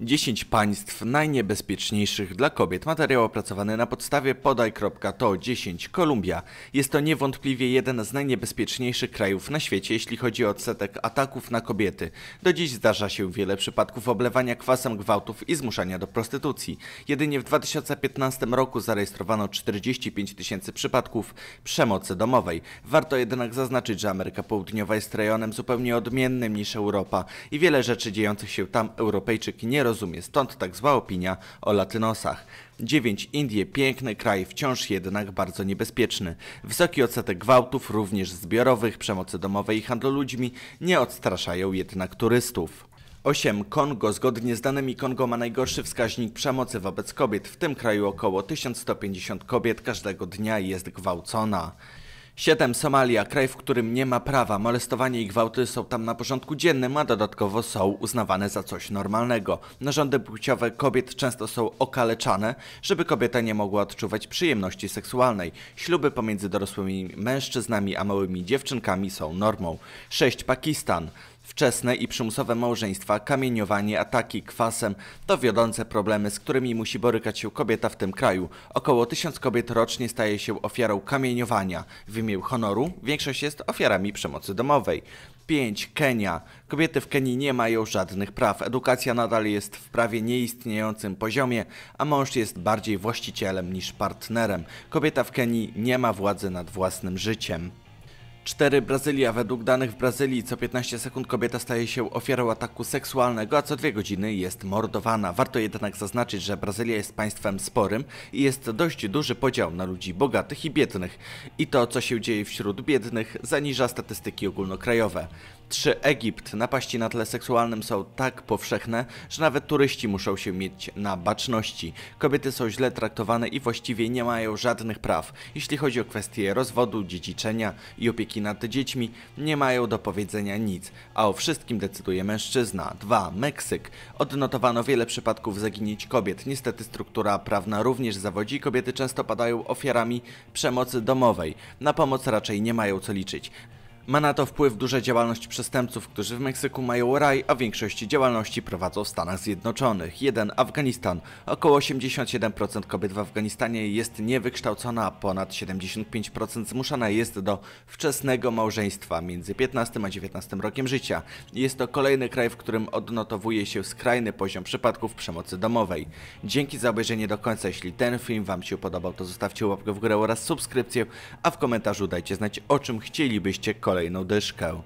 10 państw najniebezpieczniejszych dla kobiet. Materiał opracowany na podstawie podaj.to 10 Kolumbia. Jest to niewątpliwie jeden z najniebezpieczniejszych krajów na świecie, jeśli chodzi o odsetek ataków na kobiety. Do dziś zdarza się wiele przypadków oblewania kwasem gwałtów i zmuszania do prostytucji. Jedynie w 2015 roku zarejestrowano 45 tysięcy przypadków przemocy domowej. Warto jednak zaznaczyć, że Ameryka Południowa jest rejonem zupełnie odmiennym niż Europa i wiele rzeczy dziejących się tam Europejczyk nie rozumie, stąd tak zła opinia o latynosach. 9. Indie piękny kraj, wciąż jednak bardzo niebezpieczny. Wysoki odsetek gwałtów, również zbiorowych, przemocy domowej i handlu ludźmi nie odstraszają jednak turystów. 8. Kongo. Zgodnie z danymi Kongo ma najgorszy wskaźnik przemocy wobec kobiet. W tym kraju około 1150 kobiet każdego dnia jest gwałcona. 7. Somalia, kraj, w którym nie ma prawa. Molestowanie i gwałty są tam na porządku dziennym, a dodatkowo są uznawane za coś normalnego. Narządy płciowe kobiet często są okaleczane, żeby kobieta nie mogła odczuwać przyjemności seksualnej. Śluby pomiędzy dorosłymi mężczyznami a małymi dziewczynkami są normą. 6. Pakistan. Wczesne i przymusowe małżeństwa, kamieniowanie, ataki kwasem to wiodące problemy, z którymi musi borykać się kobieta w tym kraju. Około tysiąc kobiet rocznie staje się ofiarą kamieniowania. W imię honoru większość jest ofiarami przemocy domowej. 5. Kenia. Kobiety w Kenii nie mają żadnych praw. Edukacja nadal jest w prawie nieistniejącym poziomie, a mąż jest bardziej właścicielem niż partnerem. Kobieta w Kenii nie ma władzy nad własnym życiem. 4. Brazylia. Według danych w Brazylii co 15 sekund kobieta staje się ofiarą ataku seksualnego, a co 2 godziny jest mordowana. Warto jednak zaznaczyć, że Brazylia jest państwem sporym i jest dość duży podział na ludzi bogatych i biednych. I to, co się dzieje wśród biednych, zaniża statystyki ogólnokrajowe. 3. Egipt. Napaści na tle seksualnym są tak powszechne, że nawet turyści muszą się mieć na baczności. Kobiety są źle traktowane i właściwie nie mają żadnych praw, jeśli chodzi o kwestie rozwodu, dziedziczenia i opieki opieki nad dziećmi nie mają do powiedzenia nic, a o wszystkim decyduje mężczyzna. 2. Meksyk. Odnotowano wiele przypadków zaginięć kobiet. Niestety struktura prawna również zawodzi. Kobiety często padają ofiarami przemocy domowej. Na pomoc raczej nie mają co liczyć. Ma na to wpływ duża działalność przestępców, którzy w Meksyku mają raj, a większość działalności prowadzą w Stanach Zjednoczonych. 1. Afganistan. Około 87% kobiet w Afganistanie jest niewykształcona, a ponad 75% zmuszana jest do wczesnego małżeństwa między 15 a 19 rokiem życia. Jest to kolejny kraj, w którym odnotowuje się skrajny poziom przypadków przemocy domowej. Dzięki za obejrzenie do końca. Jeśli ten film Wam się podobał, to zostawcie łapkę w górę oraz subskrypcję, a w komentarzu dajcie znać o czym chcielibyście kolejny kolejną no, dyszkę.